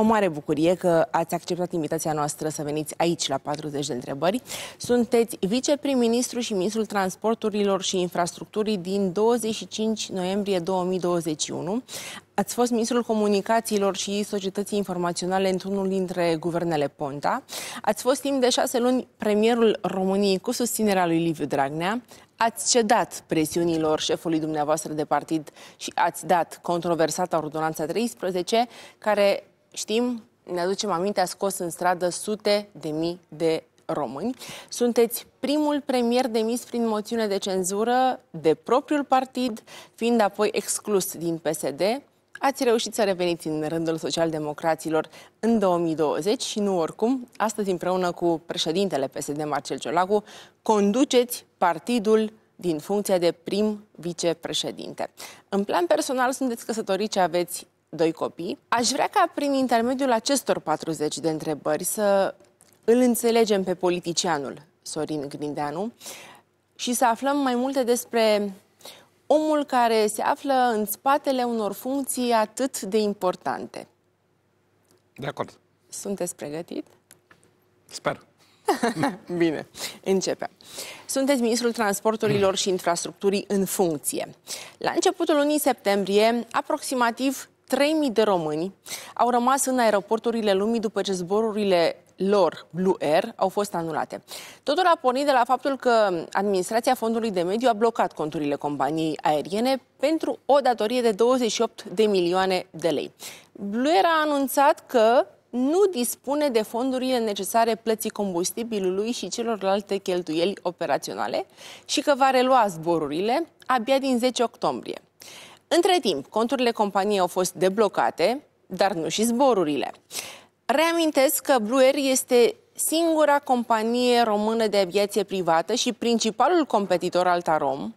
O mare bucurie că ați acceptat invitația noastră să veniți aici la 40 de întrebări. Sunteți viceprim-ministru și ministrul transporturilor și infrastructurii din 25 noiembrie 2021. Ați fost ministrul comunicațiilor și societății informaționale într-unul dintre guvernele Ponta. Ați fost timp de șase luni premierul României cu susținerea lui Liviu Dragnea. Ați cedat presiunilor șefului dumneavoastră de partid și ați dat controversata ordonanța 13, care știm, ne aducem aminte, a scos în stradă sute de mii de români. Sunteți primul premier demis prin moțiune de cenzură de propriul partid, fiind apoi exclus din PSD. Ați reușit să reveniți în rândul socialdemocraților în 2020 și nu oricum. Astăzi, împreună cu președintele PSD, Marcel Ciolacu, conduceți partidul din funcția de prim vicepreședinte. În plan personal, sunteți căsătorit? și aveți doi copii. Aș vrea ca prin intermediul acestor 40 de întrebări să îl înțelegem pe politicianul Sorin Grindeanu și să aflăm mai multe despre omul care se află în spatele unor funcții atât de importante. De acord. Sunteți pregătit? Sper. Bine, începem. Sunteți ministrul transporturilor și infrastructurii în funcție. La începutul lunii septembrie, aproximativ 3.000 de români au rămas în aeroporturile lumii după ce zborurile lor, Blue Air, au fost anulate. Totul a pornit de la faptul că administrația Fondului de Mediu a blocat conturile companiei aeriene pentru o datorie de 28 de milioane de lei. Blue Air a anunțat că nu dispune de fondurile necesare plății combustibilului și celorlalte cheltuieli operaționale și că va relua zborurile abia din 10 octombrie. Între timp, conturile companiei au fost deblocate, dar nu și zborurile. Reamintesc că Blue Air este singura companie română de aviație privată și principalul competitor al Tarom,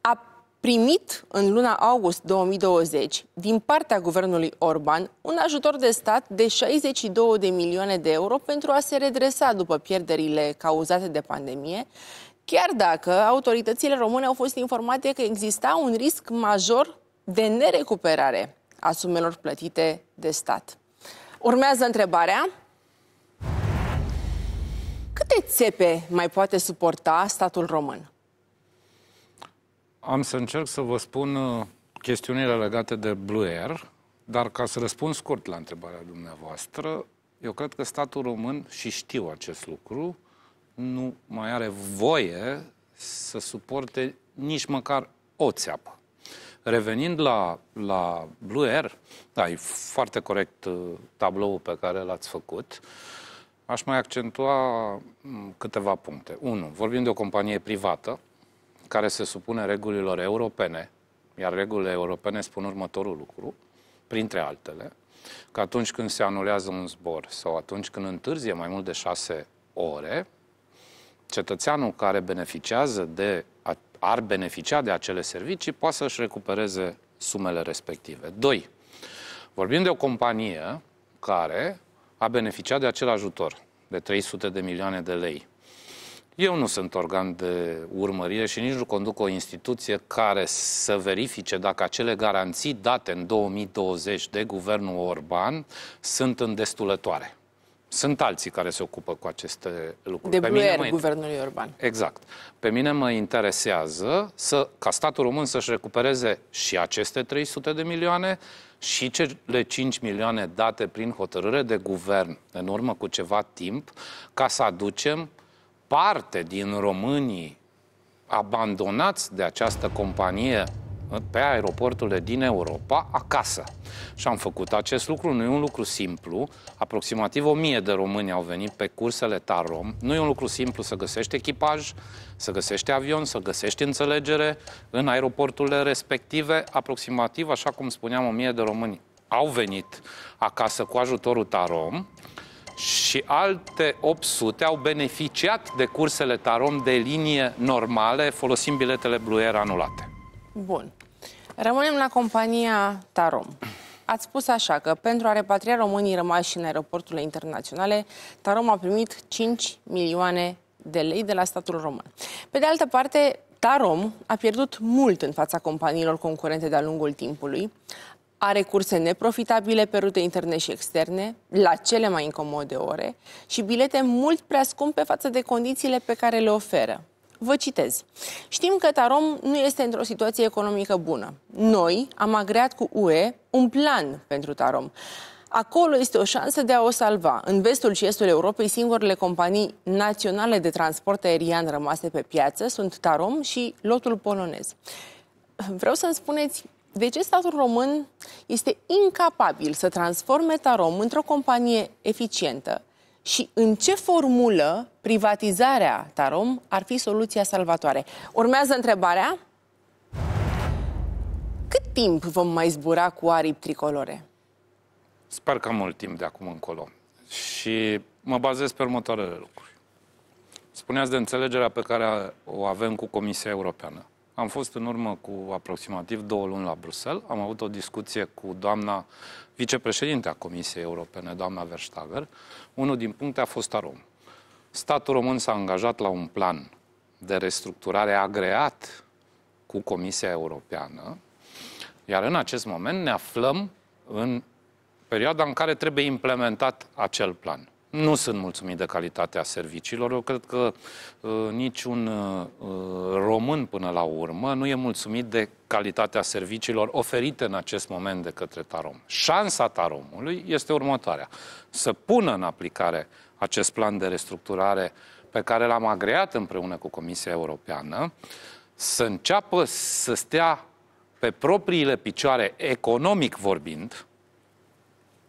a primit în luna august 2020 din partea guvernului Orban un ajutor de stat de 62 de milioane de euro pentru a se redresa după pierderile cauzate de pandemie chiar dacă autoritățile române au fost informate că exista un risc major de nerecuperare a sumelor plătite de stat. Urmează întrebarea. Câte țepe mai poate suporta statul român? Am să încerc să vă spun uh, chestiunile legate de Blue Air, dar ca să răspund scurt la întrebarea dumneavoastră, eu cred că statul român, și știu acest lucru, nu mai are voie să suporte nici măcar o țeapă. Revenind la, la Blue Air, da, e foarte corect uh, tabloul pe care l-ați făcut, aș mai accentua mm, câteva puncte. Unu, Vorbim de o companie privată care se supune regulilor europene, iar regulile europene spun următorul lucru, printre altele, că atunci când se anulează un zbor sau atunci când întârzie mai mult de șase ore, cetățeanul care beneficiază de, ar beneficia de acele servicii poate să-și recupereze sumele respective. 2. Vorbim de o companie care a beneficiat de acel ajutor de 300 de milioane de lei. Eu nu sunt organ de urmărire și nici nu conduc o instituție care să verifice dacă acele garanții date în 2020 de guvernul Orban sunt îndestulătoare. Sunt alții care se ocupă cu aceste lucruri. De pe mine mă... guvernului urban. Exact. Pe mine mă interesează să, ca statul român să-și recupereze și aceste 300 de milioane și cele 5 milioane date prin hotărâre de guvern în urmă cu ceva timp ca să aducem parte din românii abandonați de această companie pe aeroporturile din Europa acasă. Și am făcut acest lucru, nu e un lucru simplu. Aproximativ 1000 de români au venit pe cursele TAROM. Nu e un lucru simplu să găsești echipaj, să găsești avion, să găsești înțelegere în aeroporturile respective. Aproximativ, așa cum spuneam, 1000 de români au venit acasă cu ajutorul TAROM și alte 800 au beneficiat de cursele Tarom de linie normale folosind biletele Blue Air anulate. Bun. Rămânem la compania Tarom. Ați spus așa că pentru a repatria românii rămași în aeroporturile internaționale, Tarom a primit 5 milioane de lei de la statul român. Pe de altă parte, Tarom a pierdut mult în fața companiilor concurente de-a lungul timpului, are curse neprofitabile pe rute interne și externe, la cele mai incomode ore, și bilete mult prea scumpe față de condițiile pe care le oferă. Vă citez. Știm că Tarom nu este într-o situație economică bună. Noi am agreat cu UE un plan pentru Tarom. Acolo este o șansă de a o salva. În vestul și estul Europei, singurele companii naționale de transport aerian rămase pe piață sunt Tarom și lotul polonez. Vreau să-mi spuneți de ce statul român este incapabil să transforme Tarom într-o companie eficientă, și în ce formulă privatizarea Tarom ar fi soluția salvatoare. Urmează întrebarea. Cât timp vom mai zbura cu aripi tricolore? Sper că mult timp de acum încolo. Și mă bazez pe următoarele lucruri. Spuneați de înțelegerea pe care o avem cu Comisia Europeană. Am fost în urmă cu aproximativ două luni la Bruxelles. Am avut o discuție cu doamna vicepreședinte a Comisiei Europene, doamna Verstager. Unul din puncte a fost arom. Statul român s-a angajat la un plan de restructurare agreat cu Comisia Europeană, iar în acest moment ne aflăm în perioada în care trebuie implementat acel plan nu sunt mulțumit de calitatea serviciilor. Eu cred că uh, niciun uh, uh, român până la urmă nu e mulțumit de calitatea serviciilor oferite în acest moment de către Tarom. Șansa Taromului este următoarea. Să pună în aplicare acest plan de restructurare pe care l-am agreat împreună cu Comisia Europeană, să înceapă să stea pe propriile picioare economic vorbind,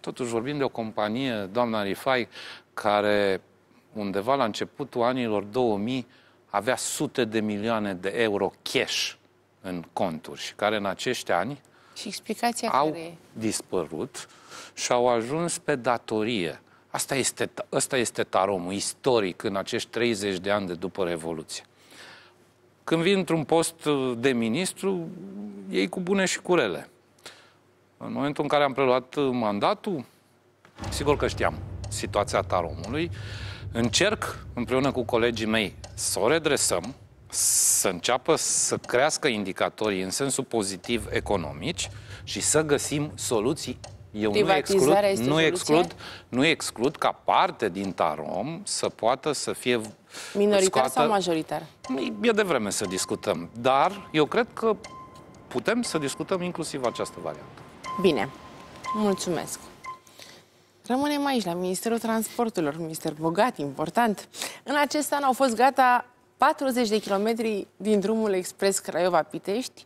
Totuși vorbim de o companie, doamna Rifai, care undeva la începutul anilor 2000 avea sute de milioane de euro cash în conturi și care în acești ani și explicația au care e? dispărut și au ajuns pe datorie. Asta este, asta este taromul istoric în acești 30 de ani de după Revoluție. Când vin într-un post de ministru, ei cu bune și cu rele. În momentul în care am preluat uh, mandatul, sigur că știam situația taromului. Încerc, împreună cu colegii mei, să o redresăm, să înceapă să crească indicatorii în sensul pozitiv economici și să găsim soluții eu nu exclud, nu, exclud, nu exclud ca parte din Tarom să poată să fie Minoritar scoată... sau majoritar? E de vreme să discutăm, dar eu cred că putem să discutăm inclusiv această variantă. Bine, mulțumesc. Rămânem aici, la Ministerul Transporturilor, minister bogat, important. În acest an au fost gata 40 de kilometri din drumul expres Craiova-Pitești,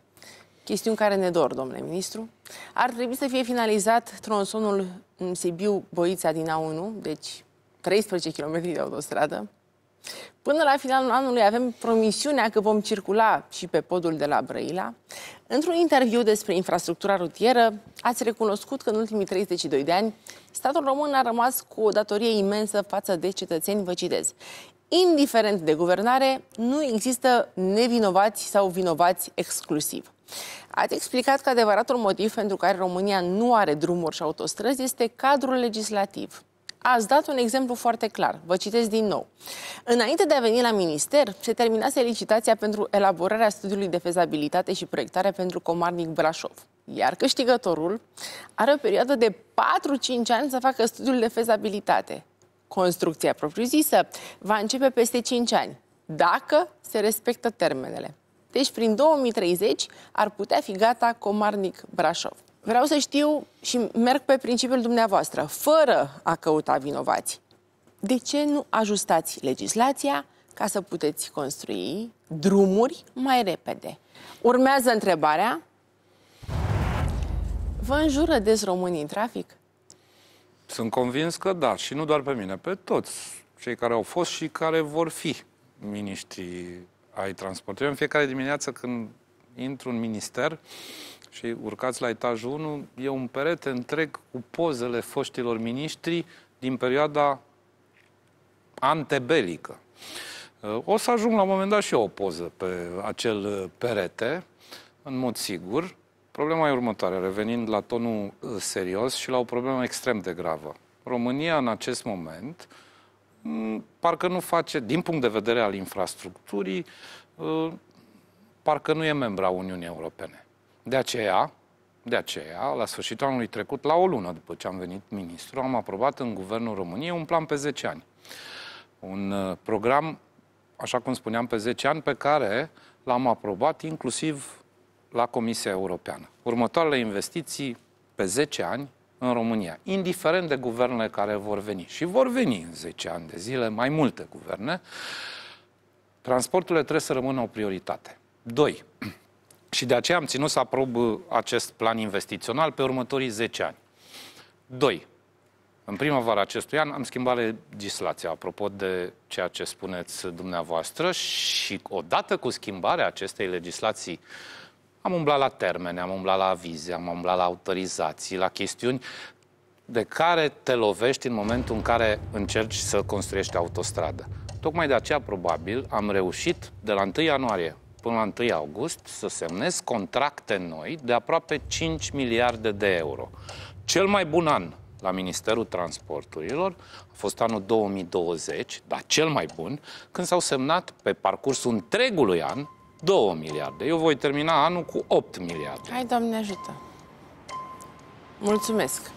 chestiuni care ne dor, domnule ministru. Ar trebui să fie finalizat tronsonul Sibiu-Boița din A1, deci 13 km de autostradă. Până la finalul anului avem promisiunea că vom circula și pe podul de la Brăila. Într-un interviu despre infrastructura rutieră, ați recunoscut că în ultimii 32 de ani, statul român a rămas cu o datorie imensă față de cetățeni, vă citez. Indiferent de guvernare, nu există nevinovați sau vinovați exclusiv. Ați explicat că adevăratul motiv pentru care România nu are drumuri și autostrăzi este cadrul legislativ. Ați dat un exemplu foarte clar. Vă citesc din nou. Înainte de a veni la minister, se terminase licitația pentru elaborarea studiului de fezabilitate și proiectare pentru Comarnic Brașov. Iar câștigătorul are o perioadă de 4-5 ani să facă studiul de fezabilitate. Construcția propriu-zisă va începe peste 5 ani, dacă se respectă termenele. Deci, prin 2030 ar putea fi gata Comarnic Brașov. Vreau să știu și merg pe principiul dumneavoastră, fără a căuta vinovați. De ce nu ajustați legislația ca să puteți construi drumuri mai repede? Urmează întrebarea. Vă înjură des românii în trafic? Sunt convins că da, și nu doar pe mine, pe toți cei care au fost și care vor fi miniștri ai transportului. În fiecare dimineață când intru în minister, și urcați la etajul 1, e un perete întreg cu pozele foștilor miniștri din perioada antebelică. O să ajung la un moment dat și eu o poză pe acel perete, în mod sigur. Problema e următoare, revenind la tonul uh, serios și la o problemă extrem de gravă. România, în acest moment, mm, parcă nu face, din punct de vedere al infrastructurii, uh, parcă nu e membra Uniunii Europene. De aceea, de aceea, la sfârșitul anului trecut, la o lună după ce am venit ministru, am aprobat în Guvernul României un plan pe 10 ani. Un uh, program, așa cum spuneam, pe 10 ani, pe care l-am aprobat inclusiv la Comisia Europeană. Următoarele investiții pe 10 ani în România, indiferent de guvernele care vor veni, și vor veni în 10 ani de zile mai multe guverne, transporturile trebuie să rămână o prioritate. Doi. Și de aceea am ținut să aprob uh, acest plan investițional pe următorii 10 ani. 2. În primăvara acestui an am schimbat legislația, apropo de ceea ce spuneți dumneavoastră, și odată cu schimbarea acestei legislații am umblat la termene, am umblat la avize, am umblat la autorizații, la chestiuni de care te lovești în momentul în care încerci să construiești autostradă. Tocmai de aceea, probabil, am reușit de la 1 ianuarie până la 1 august să semnez contracte noi de aproape 5 miliarde de euro. Cel mai bun an la Ministerul Transporturilor a fost anul 2020, dar cel mai bun, când s-au semnat pe parcursul întregului an 2 miliarde. Eu voi termina anul cu 8 miliarde. Hai, Doamne, ajută! Mulțumesc!